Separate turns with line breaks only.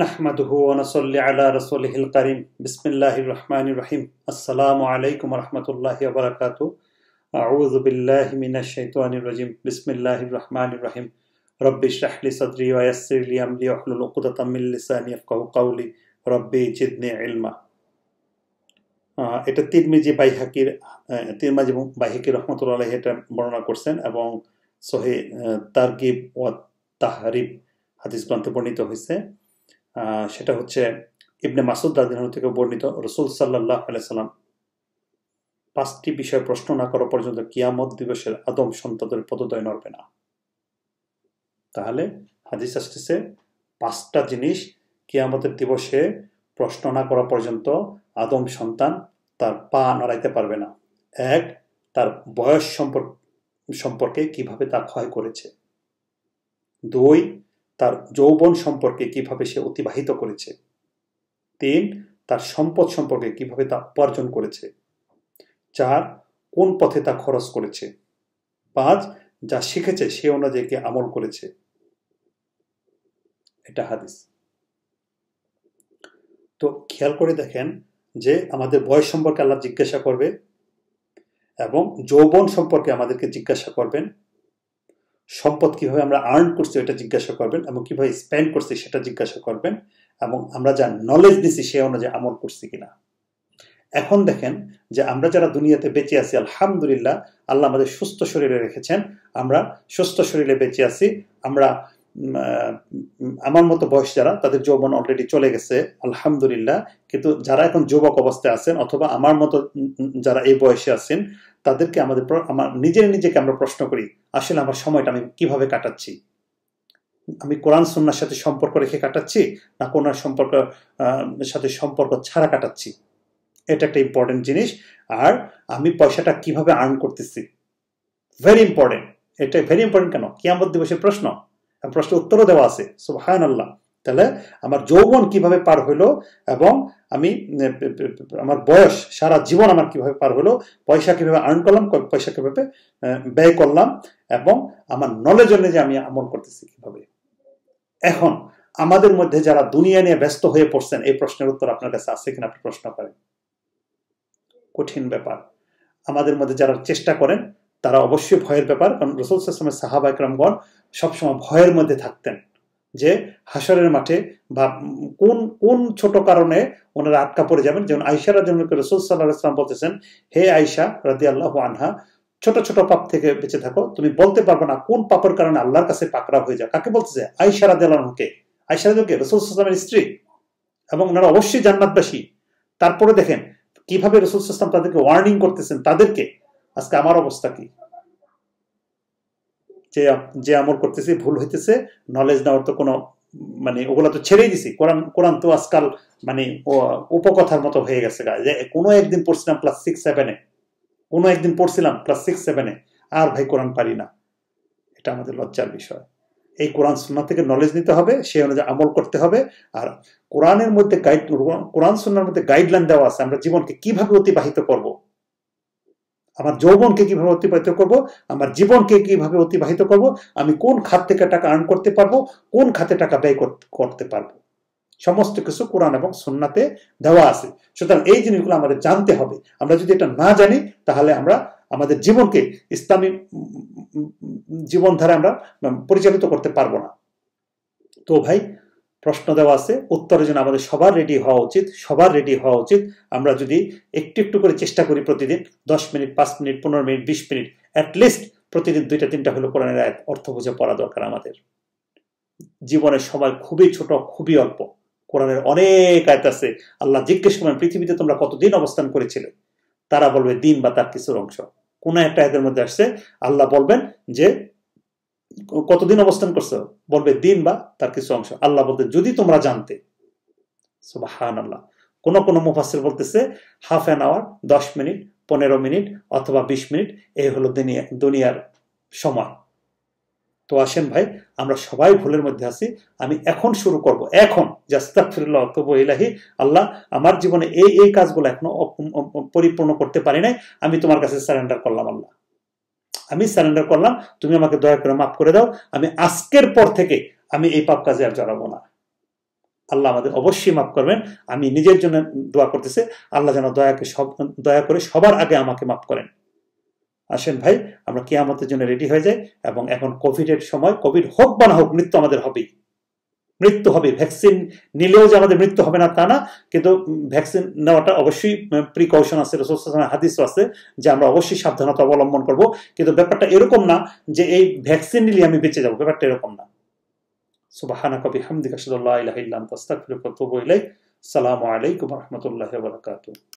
নাহমাদুহু ওয়ানাসাল্লি আলা রাসূলিহিল কারীম বিসমিল্লাহির রহমানির রহিম আসসালামু আলাইকুম ওয়া রাহমাতুল্লাহি ওয়া বারাকাতু আউযু বিল্লাহি মিনাশ শাইতানির রাজিম রহিম রব্বি ইশরাহ লি সাদরি ওয়া ইয়াসসির লি আমরি ওয়াহলুল উকদাতাম মিন লিসানি ইয়াফকাহু কাওলি রব্বি জিদনি ইলমা এটা তিরমিজি বাইহাকির তিরমাজি রহমতুল্লাহ এটা বর্ণনা করছেন এবং সোহে তারগিব ওয়া তাহারিব হাদিস গ্রন্থে বর্ণিত হয়েছে সেটা হচ্ছে ইবনে মাসুদ দাদিনহ থেকে বর্ণিত রসুল সাল্লাহ আলাইসাল্লাম পাঁচটি বিষয়ে প্রশ্ন না করা পর্যন্ত কিয়ামত দিবসের আদম সন্তানের পদদয় নড়বে না তাহলে হাদিস আসতেছে পাঁচটা জিনিস কিয়ামতের দিবসে প্রশ্ন না করা পর্যন্ত আদম সন্তান তার পা নড়াইতে পারবে না এক তার বয়স সম্পর্ক সম্পর্কে কিভাবে তা ক্ষয় করেছে দুই তার যৌবন সম্পর্কে কিভাবে সে অতিবাহিত করেছে তিন তার সম্পদ সম্পর্কে কিভাবে তা উপার্জন করেছে চার কোন পথে তা খরচ করেছে পাঁচ যা শিখেছে সে অনুযায়ী আমল করেছে এটা হাদিস তো খেয়াল করে দেখেন যে আমাদের বয়স সম্পর্কে আল্লাহ জিজ্ঞাসা করবে এবং যৌবন সম্পর্কে আমাদেরকে জিজ্ঞাসা করবেন সম্পদ কীভাবে আমরা আর্ন করছি ওটা জিজ্ঞাসা করবেন এবং কীভাবে স্পেন্ড করছি সেটা জিজ্ঞাসা করবেন এবং আমরা যা নলেজ নিছি সে অনুযায়ী আমল করছি কিনা এখন দেখেন যে আমরা যারা দুনিয়াতে বেঁচে আছি আলহামদুলিল্লাহ আল্লাহ আমাদের সুস্থ শরীরে রেখেছেন আমরা সুস্থ শরীরে বেঁচে আছি আমরা আমার মতো বয়স যারা তাদের যৌবন অলরেডি চলে গেছে আলহামদুলিল্লাহ কিন্তু যারা এখন যুবক অবস্থায় আছেন অথবা আমার মতো যারা এই বয়সে আছেন তাদেরকে আমাদের আমার নিজের নিজেকে আমরা প্রশ্ন করি আসলে আমার সময়টা আমি কিভাবে কাটাচ্ছি আমি কোরআন সন্ন্যার সাথে সম্পর্ক রেখে কাটাচ্ছি না কোনার সম্পর্ক সাথে সম্পর্ক ছাড়া কাটাচ্ছি এটা একটা ইম্পর্টেন্ট জিনিস আর আমি পয়সাটা কিভাবে আর্ন করতেছি ভেরি ইম্পর্টেন্ট এটা ভেরি ইম্পর্টেন্ট কেন কিয়ামত দিবসের প্রশ্ন প্রশ্নের উত্তরও দেওয়া আছে সুবাহান আল্লাহ তাহলে আমার যৌবন কিভাবে পার হইল এবং আমি আমার বয়স সারা জীবন আমার কিভাবে পার হলো পয়সা কিভাবে আর্ন করলাম পয়সা কিভাবে ব্যয় করলাম এবং আমার নলেজ যে আমি আমল করতেছি কিভাবে এখন আমাদের মধ্যে যারা দুনিয়া নিয়ে ব্যস্ত হয়ে পড়ছেন এই প্রশ্নের উত্তর আপনার কাছে আছে কিনা আপনি প্রশ্ন করেন কঠিন ব্যাপার আমাদের মধ্যে যারা চেষ্টা করেন তারা অবশ্যই ভয়ের ব্যাপার কারণ রসুল সাহাবা ইকরামগণ সবসময় ভয়ের মধ্যে থাকতেন যে হাসরের মাঠে বা কোন কোন ছোট কারণে ওনারা আটকা পড়ে যাবেন যেমন আইসা রাজনকে রসুল সাল্লাহ ইসলাম বলতেছেন হে আইসা রাজি আল্লাহ আনহা ছোট ছোট পাপ থেকে বেঁচে থাকো তুমি বলতে পারবে না কোন পাপের কারণে আল্লাহর কাছে পাকড়া হয়ে যাও কাকে বলতেছে আইসা রাজি আল্লাহকে আইসা রাজকে রসুল ইসলামের স্ত্রী এবং ওনারা অবশ্যই জান্নাতবাসী তারপরে দেখেন কিভাবে রসুল ইসলাম তাদেরকে ওয়ার্নিং করতেছেন তাদেরকে আজকে আমার অবস্থা কি যে যে আমল করতেছি ভুল হইতেছে নলেজ নেওয়ার তো কোনো মানে ওগুলা তো ছেড়েই দিছি কোরআন কোরআন তো আজকাল মানে উপকথার মতো হয়ে গেছে গা যে কোনো একদিন পড়ছিলাম ক্লাস সিক্স সেভেনে কোনো একদিন পড়ছিলাম ক্লাস সিক্স সেভেনে আর ভাই কোরআন পারি না এটা আমাদের লজ্জার বিষয় এই কোরআন সুন্না থেকে নলেজ নিতে হবে সেই অনুযায়ী আমল করতে হবে আর কোরআনের মধ্যে গাইড কোরআন সুন্নার মধ্যে গাইডলাইন দেওয়া আছে আমরা জীবনকে কিভাবে অতিবাহিত করবো আমার যৌবনকে কিভাবে অতিবাহিত করব আমার জীবনকে কিভাবে অতিবাহিত করব আমি কোন খাত থেকে টাকা আর্ন করতে পারবো কোন খাতে টাকা ব্যয় করতে পারবো সমস্ত কিছু কোরআন এবং সন্নাতে দেওয়া আছে সুতরাং এই জিনিসগুলো আমাদের জানতে হবে আমরা যদি এটা না জানি তাহলে আমরা আমাদের জীবনকে ইসলামী জীবনধারা আমরা পরিচালিত করতে পারবো না তো ভাই প্রশ্ন দেওয়া আছে উত্তরের জন্য আমাদের সবার রেডি হওয়া উচিত সবার রেডি হওয়া উচিত আমরা যদি একটু একটু করে চেষ্টা করি প্রতিদিন দশ মিনিট পাঁচ মিনিট পনেরো মিনিট বিশ মিনিট অ্যাটলিস্ট প্রতিদিন দুইটা তিনটা হলো কোরআনের আয়াত অর্থ বুঝে পড়া দরকার আমাদের জীবনের সময় খুবই ছোট খুবই অল্প কোরআনের অনেক আয়াত আছে আল্লাহ জিজ্ঞেস করেন পৃথিবীতে তোমরা কতদিন অবস্থান করেছিলে তারা বলবে দিন বা তার কিছুর অংশ কোন একটা আয়াতের মধ্যে আসছে আল্লাহ বলবেন যে কতদিন অবস্থান করছো বলবে দিন বা তার কিছু অংশ আল্লাহ বলতে যদি তোমরা জানতে হান আল্লাহ কোন কোন মুফাসের বলতেছে হাফ অ্যান আওয়ার দশ মিনিট পনেরো মিনিট অথবা বিশ মিনিট এই হলো দুনিয়ার সময় তো আসেন ভাই আমরা সবাই ভুলের মধ্যে আছি আমি এখন শুরু করব এখন জাস্তাফিরুল্লাহ ইলাহি আল্লাহ আমার জীবনে এই এই কাজগুলো এখনো পরিপূর্ণ করতে পারি নাই আমি তোমার কাছে সারেন্ডার করলাম আল্লাহ আমি সারেন্ডার করলাম তুমি আমাকে দয়া করে মাফ করে দাও আমি আজকের পর থেকে আমি এই পাপ কাজে আর জড়াবো না আল্লাহ আমাদের অবশ্যই মাফ করবেন আমি নিজের জন্য দোয়া করতেছে আল্লাহ যেন দয়াকে সব দয়া করে সবার আগে আমাকে মাফ করেন আসেন ভাই আমরা কেয়ামতের জন্য রেডি হয়ে যাই এবং এখন কোভিডের সময় কোভিড হোক বা না হোক মৃত্যু আমাদের হবেই মৃত্যু হবে ভ্যাকসিন নিলেও যে আমাদের মৃত্যু হবে না তা না কিন্তু ভ্যাকসিন নেওয়াটা অবশ্যই প্রিকশন আছে হাদিস আছে যে আমরা অবশ্যই সাবধানতা অবলম্বন করব কিন্তু ব্যাপারটা এরকম না যে এই ভ্যাকসিন নিলে আমি বেঁচে যাবো ব্যাপারটা এরকম না সুবাহানা কবি হামদিক সাল্লাহ ইলাহ ইল্লাম তাস্তাক ফিরক তবু ইলাই সালামু আলাইকুম রহমতুল্লাহ